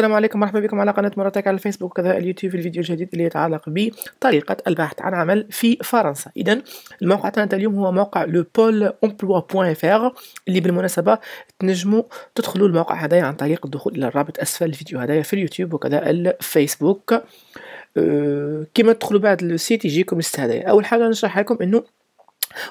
السلام عليكم مرحبا بكم على قناة مراتك على الفيسبوك وكذا اليوتيوب في الفيديو الجديد اللي يتعلق بطريقة البحث عن عمل في فرنسا إذا الموقع تاعنا اليوم هو موقع لو بول emploi.fr اللي بالمناسبة تنجموا تدخلوا الموقع هذايا عن طريق الدخول إلى الرابط أسفل الفيديو هذايا في اليوتيوب وكذا الفيسبوك أه كما تدخلوا بعد السيت يجيكم السيت أول حاجة نشرح لكم إنه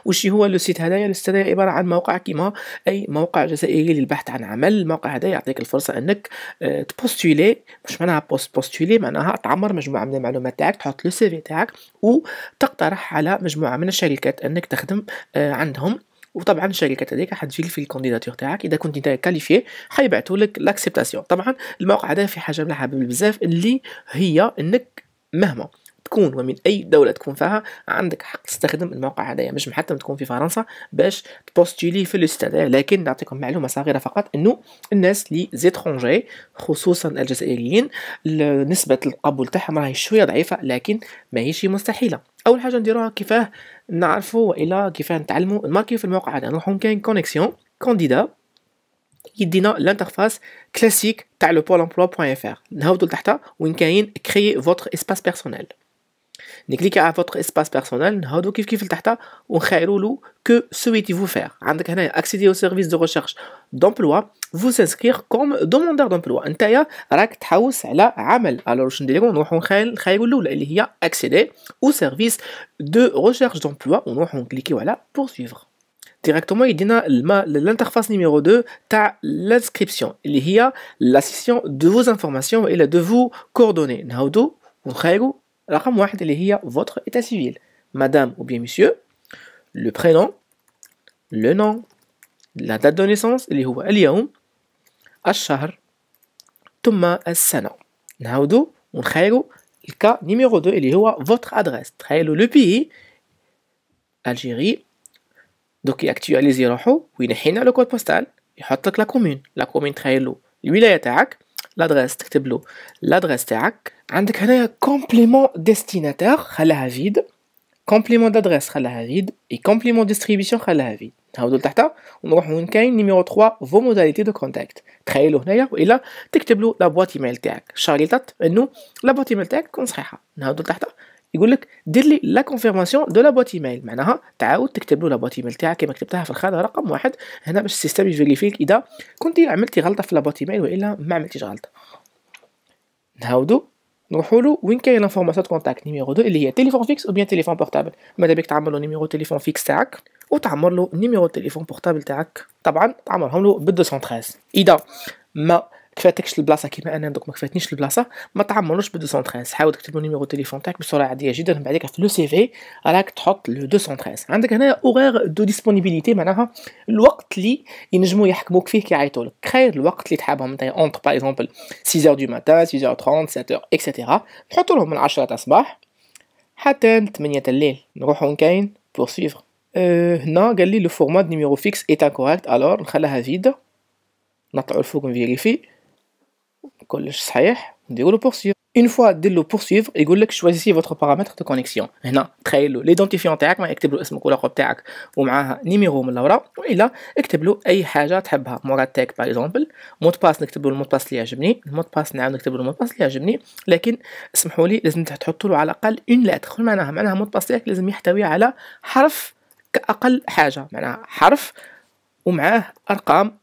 وشي هو لو سيت هذايا السيت هذايا عباره عن موقع كيما اي موقع جزائري للبحث عن عمل الموقع هذا يعطيك الفرصه انك آه، تبوستولي مش معناها بوست بوستولي معناها تعمر مجموعه من المعلومات تاعك تحط لو سيفي تاعك وتقترح على مجموعه من الشركات انك تخدم آه، عندهم وطبعا الشركات هذيك حتجي في الكونديداتور تاعك اذا كنت انت كاليفي حيبعثوا لك لاكسبتاسيون طبعا الموقع هذا في حاجه مليحه بزاف اللي هي انك مهما تكون ومن اي دوله تكون فيها عندك حق تستخدم الموقع هذايا مش حتى تكون في فرنسا باش تبوستيلي في الاستاد لكن نعطيكم معلومه صغيره فقط انه الناس لي زيترونجي خصوصا الجزائريين نسبه القبول تاعهم راهي شويه ضعيفه لكن ماهيش مستحيله اول حاجه نديروها كيفاه نعرفوا والى كيفاه نتعلموا الماركي في الموقع هذا نروحوا كاين كونيكسيون كانديدا يدينا لانترفاس كلاسيك تاع لو بول امبلوا بوين ار نهبطوا لتحت وين كاين كريي فوتر اسباس بيرسونيل نكليكي على فوتر اسباس بيرسونيل نهضو كيف كيف لتحت ونخيروا له que souhaitez-vous faire عندك هنا accéder au service de recherche d'emploi vous inscrire comme demandeur d'emploi نتايا راك تحوس على عمل alors واش نديرو نروحو نخيروا الاولى اللي هي accéder au service de recherche d'emploi ونروحو نكليكيو على poursuivre directement يدينا l'interface numéro 2 تاع l'inscription اللي هي la l'assistance de vos informations et de vos coordonnées نهضو ونخيروا alors, je vais vous votre état civil. Madame ou bien monsieur, le prénom, le nom, la date de naissance, il y a Eliaum, Achar, Thomas et Sénon. Maintenant, vous avez le cas numéro 2, il y a votre adresse. Le pays, Algérie, donc actualisé, il y a le code postal, il y a la commune, la commune Trahélo, il y a la table, l'adresse, l'adresse. عندك هنايا كومبليمون ديستيناتور خلاها فيد كومبليمون دادريس خلاها فيد اي كومبليمون ديستريبيسيون خلاها فيد نعاودو لتحت ونروح وين كاين نيميرو 3 فو موداليتي دو كونتاكت تخيلو هنايا والا تكتبلو لا بواط ايميل تاعك شاريطات انه لا بواط ايميل تاعك تكون صحيحه نعاودو لتحت يقول لك دير لي لا كونفيرماسيون دو لا بواط ايميل معناها تعاود تكتب له لا بواط ايميل تاعك كما كتبتها في الخانه رقم واحد هنا باش السيستم يفيريفيك اذا كنت عملتي غلطه في لا بواط ايميل والا ما عملتيش غلطه نعاودو نروحوا له وين كاين لافورماسيون كونتاكت نيميرو 2 اللي هي تليفون فيكس او بيان تليفون بورتابل ماذا بك تعمل له نيميرو تليفون فيكس تاعك وتعمر له نيميرو تليفون بورتابل تاعك طبعا تعمرهم له بال 213 اذا ما كفاتكش البلاصه كيما انا دوك ما كفاتنيش البلاصه ما تعمروش ب 213 حاول تكتب لي نيميرو تليفون تاعك بسرعه عاديه جدا من بعدك في لو سي في راك تحط لو 213 عندك هنا اوغير دو ديسپونيبيليتي معناها الوقت اللي ينجموا يحكموك فيه كي كيعيطوا لك خير الوقت اللي تحبهم انت اونتر باغ اكزومبل 6 دو ماتان 6 30 7 اكسيتيرا نحطوا لهم من 10 تاع الصباح حتى 8 تاع الليل نروحوا كاين بور سيفر أه هنا قال لي لو فورمات نيميرو فيكس ايت انكوريكت الور نخليها فيد نطلعوا الفوق نفيريفي كلش صحيح نديرو بورسيف اون فوا دير لو بورسيف يقول لك شوازيسي فوتر بارامتر دو كونيكسيون هنا تخيل له ليدونتيفيون تاعك ما يكتب له اسمك والرقم تاعك ومعاها نيميرو من لورا والا اكتب له اي حاجه تحبها مورا تاك باغ اكزومبل مود باس نكتب له المود باس اللي يعجبني المود باس نعاود نكتب له المود باس اللي يعجبني لكن اسمحوا لي لازم تحطوا له على الاقل اون لاتر معناها معناها مود باس تاعك لازم يحتوي على حرف كاقل حاجه معناها حرف ومعاه ارقام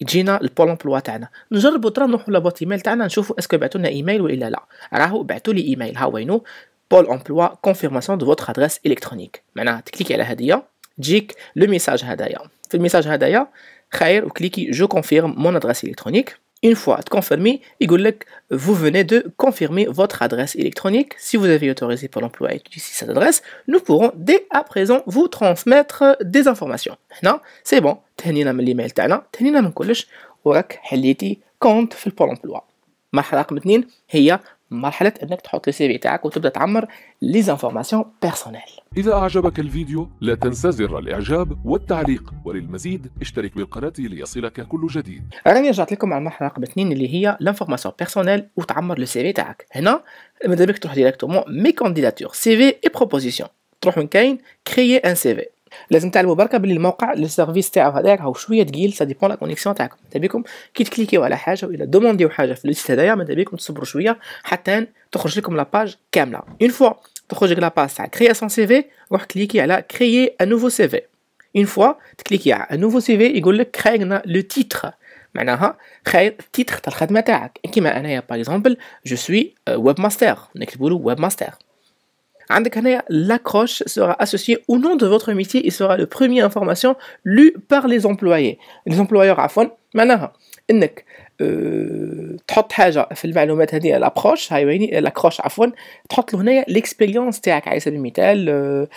يجينا البول امبلوا تاعنا نجربوا ترى نروحوا لبوت ايميل تاعنا نشوفوا اسكو بعثوا لنا ايميل ولا لا راهو بعثوا لي ايميل ها وينو بول امبلوا كونفيرماسيون دو فوتر ادريس الكترونيك معناها تكليكي على هديه تجيك لو ميساج هدايا في الميساج هدايا خير وكليكي جو كونفيرم مون ادريس الكترونيك Une fois confirmé, il vous venez de confirmer votre adresse électronique. Si vous avez autorisé Pôle emploi à utiliser cette adresse, nous pourrons dès à présent vous transmettre des informations. Non, c'est bon. تهنينا l'email. tana, تاعنا تهنينا من كلش وراك حليتي كونت في pour l'emploi. المرحله رقم اثنين هي مرحلة انك تحط السي في تاعك وتبدا تعمر لي زانفورماسيون بيرسونيل اذا اعجبك الفيديو لا تنسى زر الاعجاب والتعليق وللمزيد اشترك بالقناة ليصلك كل جديد راني رجعت لكم على المرحلة رقم اثنين اللي هي لانفورماسيون بيرسونيل وتعمر السي في تاعك هنا ماذا بك تروح ديريكتومون مي كانديداتور سي في اي بروبوزيسيون تروح من كاين كريي ان سي في لازم تعلموا بركه باللي الموقع سيرفيس تاعو هذاك راهو شويه ثقيل سا ديبون لا كونيكسيون تاعكم بيكم كي تكليكيو على حاجه ولا دومونديو حاجه في الليست هذايا مادا بيكم تصبروا شويه حتى تخرج لكم لاباج كامله اون فوا تخرج لك لاباج تاع كرياسيون سي في روح كليكي على كريي ان نوفو سي في اون فوا تكليكي على ان نوفو سي في يقول لك لو تيتر معناها خير التيتر تاع الخدمه تاعك كيما انايا باغ اكزومبل جو سوي ويب ماستر نكتبوا له ويب ماستر l'accroche sera associée au nom de votre métier et sera le premier information lue par les employés. Les employeurs عفوا معناها انك تحط حاجه في المعلومات هذه الابروش هاي ويني لاكروش عفوا تحط له هنايا ليكسبيريونس تاعك على سبيل المثال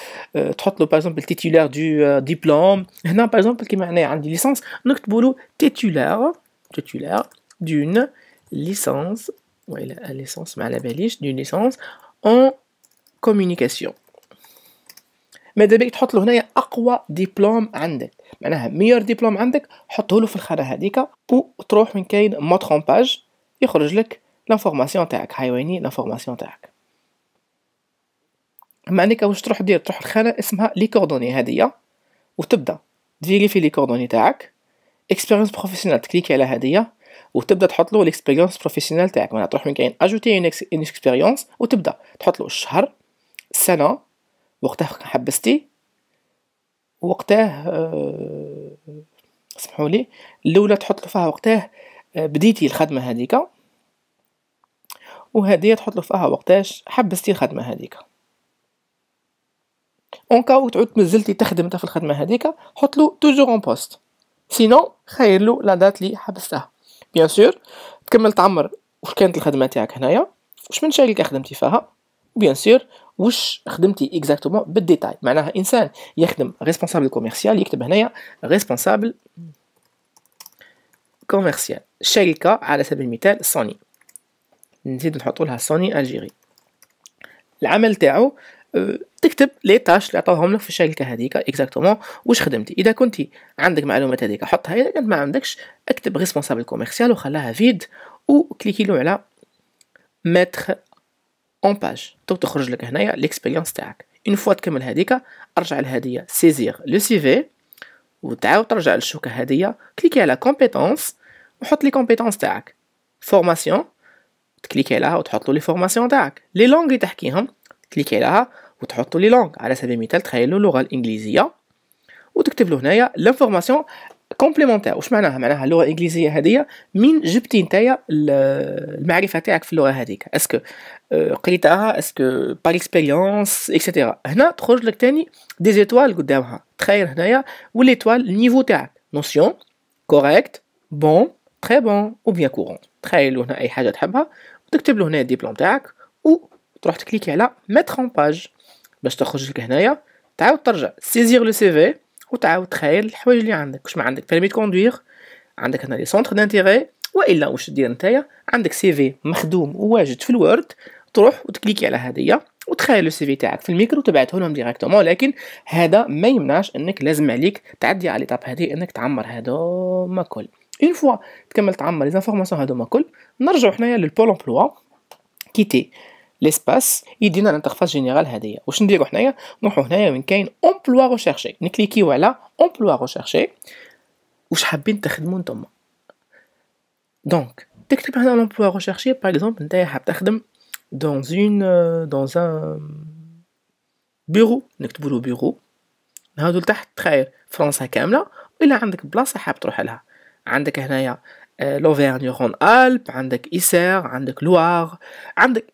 تحط له باغ اكزومبل تيتولار دو ديبلوم هنا باغ اكزومبل كيما انا عندي ليسونس نكتبوا له تيتولار تيتولار دون ليسونس ولا ليسونس ما على باليش دون ليسونس en كوميونيكاسيون ماذا بيك تحط له هنايا اقوى ديبلوم عندك معناها ميور ديبلوم عندك حطه له في الخانه هذيك وتروح من كاين موت باج يخرج لك لانفورماسيون تاعك حيواني لانفورماسيون تاعك اما انك واش تروح دير تروح الخانه اسمها لي كوردوني هذه وتبدا تفيريفي لي كوردوني تاعك اكسبيريونس بروفيسيونيل تكليكي على هادية وتبدا تحط له الاكسبيريونس بروفيسيونيل تاعك معناها تروح من كاين اجوتي اون اكسبيريونس وتبدا تحط له الشهر سنة وقتها حبستي وقتاه آه، اسمحوا لي الاولى تحط له فيها وقتاه آه، بديتي الخدمه هذيك وهذه تحط له فيها وقتاش حبستي الخدمه هذيك اون كا تعود مازلتي تخدم في الخدمه هذيك حط له توجور اون بوست سينو خير له لا دات حبستها بيان سور تكمل تعمر واش كانت الخدمه تاعك هنايا واش من شغل خدمتي فيها بيان سور واش خدمتي اكزاكتومون بالديتاي معناها انسان يخدم ريسبونسابل كوميرسيال يكتب هنايا ريسبونسابل كوميرسيال شركه على سبيل المثال سوني نزيد نحطو لها سوني الجيري العمل تاعو آه، تكتب لي تاش اللي عطاوهم لك في الشركه هذيك اكزاكتومون واش خدمتي اذا كنت عندك معلومات هذيك حطها اذا كنت ما عندكش اكتب ريسبونسابل كوميرسيال وخلاها فيد وكليكي له على ماتر اون باج تو تخرج لك هنايا ليكسبيريونس تاعك اون فوا تكمل هذيك ارجع لهادية سيزير لو سي في وتعاود ترجع للشوكه هادية كليكي على كومبيتونس وحط لي كومبيتونس تاعك فورماسيون تكليكي عليها وتحط لي فورماسيون تاعك لي لونغ تحكيهم تكليكي عليها وتحط لي لونغ على سبيل المثال تخيلوا اللغه الانجليزيه وتكتب له هنايا لافورماسيون كومبليمونتير واش معناها معناها اللغه الانجليزيه هذه من جبتي نتايا المعرفه تاعك في اللغه هذيك اسكو قريتها اسكو بار اكسبيريونس اكسيتيرا هنا تخرج لك تاني دي زيتوال قدامها تخيل هنايا وليتوال النيفو تاعك نوسيون كوريكت بون تري بون او بيان كورون تخيل هنا اي حاجه تحبها وتكتب له هنا الدبلوم تاعك و تروح تكليكي على ميتر اون باج باش تخرج لك هنايا تعاود ترجع سيزير لو سي في وتعاود تخير الحوايج اللي عندك واش ما عندك بيرمي كوندوير عندك هنا لي سونتر دانتيغي والا واش دير نتايا عندك سي في مخدوم وواجد في الوورد تروح وتكليكي على هديه وتخيل السي في تاعك في الميكرو وتبعته لهم ديريكتومون لكن هذا ما يمنعش انك لازم عليك تعدي على ليطاب هذه انك تعمر ما كل اون فوا تكمل تعمر لي زانفورماسيون هذوما كل نرجعو حنايا للبول امبلوا كيتي ليسباس يدينا الانترفاس جينيرال هذيا واش نديرو حنايا نروحو هنايا وين كاين امبلوا ريشيرشي نكليكيو على امبلوا ريشيرشي واش حابين تخدمو نتوما دونك تكتب هنا لومبلوا ريشيرشي باغ اكزومبل نتايا حاب تخدم دون اون دون ان بيرو نكتبو له بيرو هادو لتحت تخيل فرنسا كامله الا عندك بلاصه حاب تروح لها عندك هنايا لوفيرني رون الب عندك ايسير عندك لوار عندك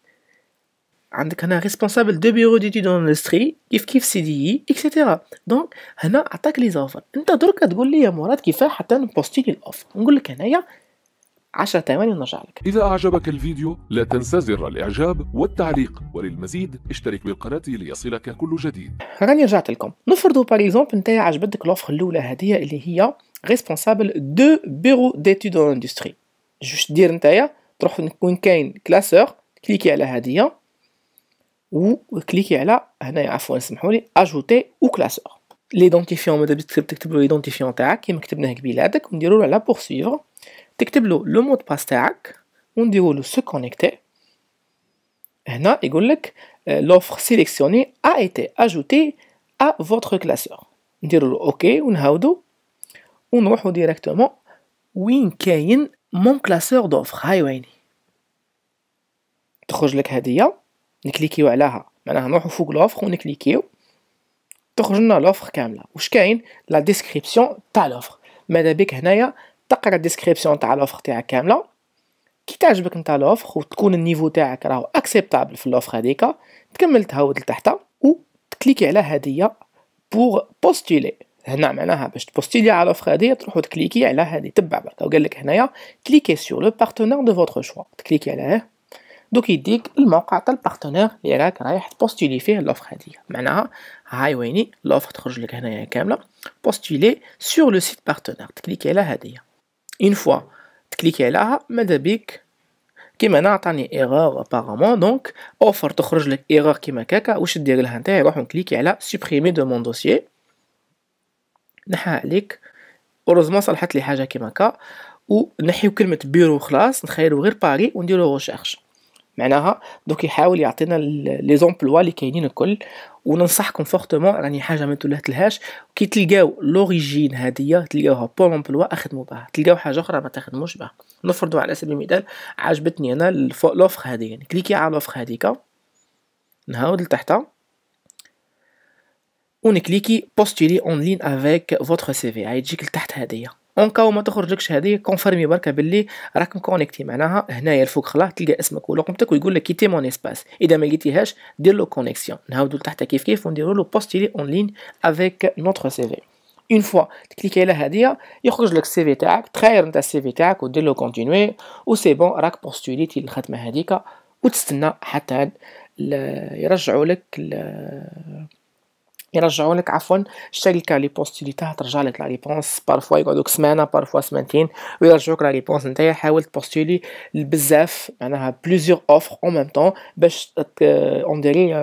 عندك هنا ريسبونسابل دو بيرو دي دو اندستري كيف كيف سي دي اي اكسيتيرا دونك هنا عطاك لي زوفر انت درك تقول لي يا مراد كيفاه حتى نبوستي لي الاوفر نقول لك هنايا 10 ثواني ونرجع لك إذا أعجبك الفيديو لا تنسى زر الإعجاب والتعليق وللمزيد اشترك بالقناة ليصلك كل جديد راني رجعت لكم نفرضوا باغ اكزومبل انت عجبتك الاوفر الأولى هذه اللي هي ريسبونسابل دو بيرو ديتود دو اندستري جوج دير نتايا تروح وين كاين كلاسور كليكي على هذه ou cliquez à la, ajouter ou classeur. L'identifiant, en mode de l'identifiant, de la poursuivre. le mot de passe, on déroule se connecter. Et euh, l'offre sélectionnée a été ajoutée à votre classeur. On OK, on a On directement mon classeur d'offres. Tu le نكليكيو عليها معناها نروحو فوق لوفر ونكليكيو تخرج لنا لوفر كامله واش كاين لا ديسكريبسيون تاع لوفر ماذا بك هنايا تقرا الديسكريبسيون تاع لوفر تاعك كامله كي تعجبك نتا لوفر وتكون النيفو تاعك راهو اكسبتابل في لوفر هذيك تكمل تهود لتحت وتكليكي على هديه بور بوستولي هنا معناها باش تبوستيلي على لوفر هذه تروح تكليكي على هذه تبع برك وقال لك هنايا كليكي سور لو بارتنير دو فوتر شوا تكليكي عليه دوك يديك الموقع تاع البارتنير اللي راك رايح تبوستولي فيه لوفر هذه معناها هاي ويني لوفر تخرج لك هنايا كامله بوستولي سور لو سيت بارتنير تكليكي على هذه اون فوا تكليكي عليها ماذا بيك كيما انا عطاني ايغور ابارامون دونك اوفر تخرج لك ايغور كيما كاكا واش دير لها نتايا روح نكليكي على سوبريمي دو مون دوسيي نحى عليك اوروزمون صلحت لي حاجه كيما كا ونحيو كلمه بيرو خلاص نخيرو غير باري ونديرو ريشيرش معناها دوك يحاول يعطينا لي زومبلوا اللي كاينين الكل وننصحكم فورتمون راني حاجه ما تلهاش كي تلقاو لوريجين هذه تلقاوها بول امبلوا اخدموا بها تلقاو حاجه اخرى ما تخدموش بها نفرضوا على سبيل المثال عجبتني انا لوفر هذه يعني كليكي على لوفر هذيك نهاود لتحت ونكليكي بوستولي اون لين افيك فوتر سي في تجيك لتحت هذه اون كاو ما تخرجكش هذه كونفيرمي بركه باللي راك مكونيكتي معناها هنايا الفوق خلاص تلقى اسمك ورقمتك ويقول لك كيتي مون اسباس اذا ما لقيتيهاش دير له كونيكسيون نعاودو لتحت كيف كيف ونديرو له بوستيلي اون لين افيك نوتر سي في اون فوا تكليكي على هذه يخرج لك السي في تاعك تخير نتاع السي في تاعك ودير له كونتينوي و سي بون راك بوستوليتي للخدمه هذيك وتستنى حتى يرجعوا لك يرجعوا لك عفوا الشركه لي بوستولي تاعها ترجع لك لا ريبونس بارفوا يقعدوك سمانه بارفوا سمانتين ويرجعوك لا ريبونس نتايا حاول تبوستولي بزاف معناها بليزيور اوفر اون ميم طون باش اون ديري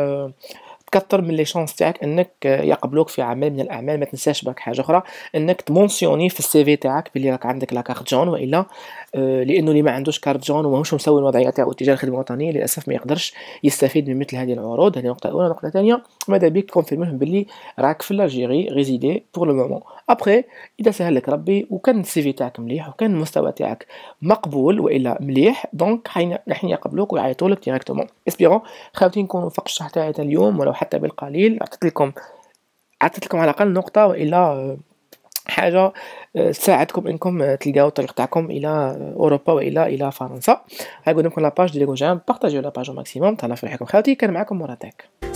تكثر من لي شونس تاعك انك يقبلوك في عمل من الاعمال ما تنساش برك حاجه اخرى انك تمونسيوني في السي في تاعك بلي راك عندك لا كارت جون والا آه، لانه اللي ما عندوش كارت جون وماهوش مسوي الوضعيه تاعو اتجاه الخدمه الوطنيه للاسف ما يقدرش يستفيد من مثل هذه العروض هذه نقطه اولى نقطه ثانيه ماذا بيك كونفيرمي لهم راك في الجيري ريزيدي بور لو مومون ابخي اذا سهل لك ربي وكان السي في تاعك مليح وكان المستوى تاعك مقبول والا مليح دونك راح يقبلوك ويعيطوا لك ديريكتومون اسبيرون خاوتين نكونوا فوق الشرح تاعي اليوم ولو حتى بالقليل عطيت لكم عطيت لكم على الاقل نقطه والا آه، حاجه آه، تساعدكم انكم آه، تلقاو الطريق تاعكم الى اوروبا والى الى فرنسا غنقول لكم لاباج ديال ليكو جام بارطاجيو لاباج او ماكسيموم تهلا في خاوتي كان معكم مراتاك